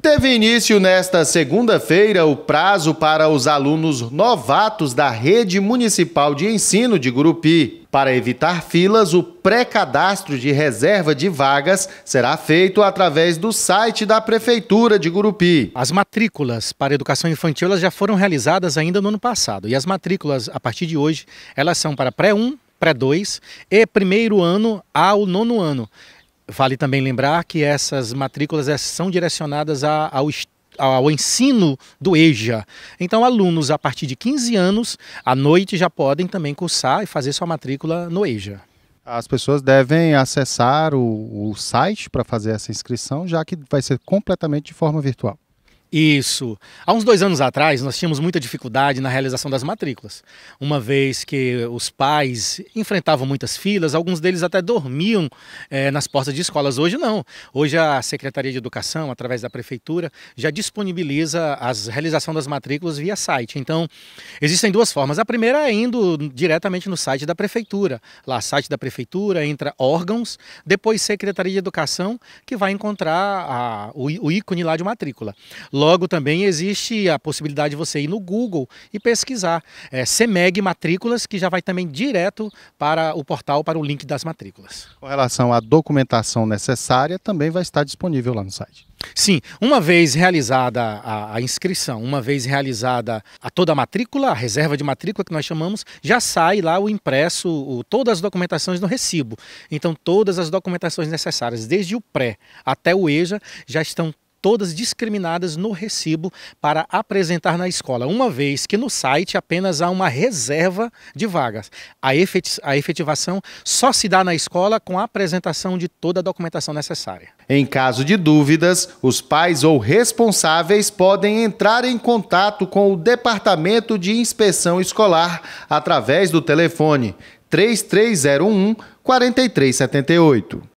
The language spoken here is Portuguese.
Teve início nesta segunda-feira o prazo para os alunos novatos da Rede Municipal de Ensino de Gurupi. Para evitar filas, o pré-cadastro de reserva de vagas será feito através do site da Prefeitura de Gurupi. As matrículas para educação infantil elas já foram realizadas ainda no ano passado. E as matrículas, a partir de hoje, elas são para pré-1, pré-2 e primeiro ano ao nono ano. Vale também lembrar que essas matrículas eh, são direcionadas ao ao ensino do EJA. Então, alunos a partir de 15 anos, à noite, já podem também cursar e fazer sua matrícula no EJA. As pessoas devem acessar o, o site para fazer essa inscrição, já que vai ser completamente de forma virtual. Isso. Há uns dois anos atrás, nós tínhamos muita dificuldade na realização das matrículas, uma vez que os pais enfrentavam muitas filas, alguns deles até dormiam é, nas portas de escolas. Hoje, não. Hoje, a Secretaria de Educação, através da Prefeitura, já disponibiliza a realização das matrículas via site. Então, existem duas formas. A primeira é indo diretamente no site da Prefeitura. Lá, site da Prefeitura, entra órgãos, depois Secretaria de Educação, que vai encontrar a, o, o ícone lá de matrícula. Logo, também existe a possibilidade de você ir no Google e pesquisar é, CEMEG Matrículas, que já vai também direto para o portal, para o link das matrículas. Com relação à documentação necessária, também vai estar disponível lá no site. Sim, uma vez realizada a, a, inscrição, uma vez realizada a toda a matrícula, a reserva de matrícula que nós chamamos, já sai lá o impresso, o, todas as documentações no recibo. Então, todas as documentações necessárias, desde o pré até o EJA, já estão todas discriminadas no recibo para apresentar na escola, uma vez que no site apenas há uma reserva de vagas. A, efetivação só se dá na escola com a apresentação de toda a documentação necessária. Em caso de dúvidas, os pais ou responsáveis podem entrar em contato com o Departamento de Inspeção Escolar através do telefone 3301 4378.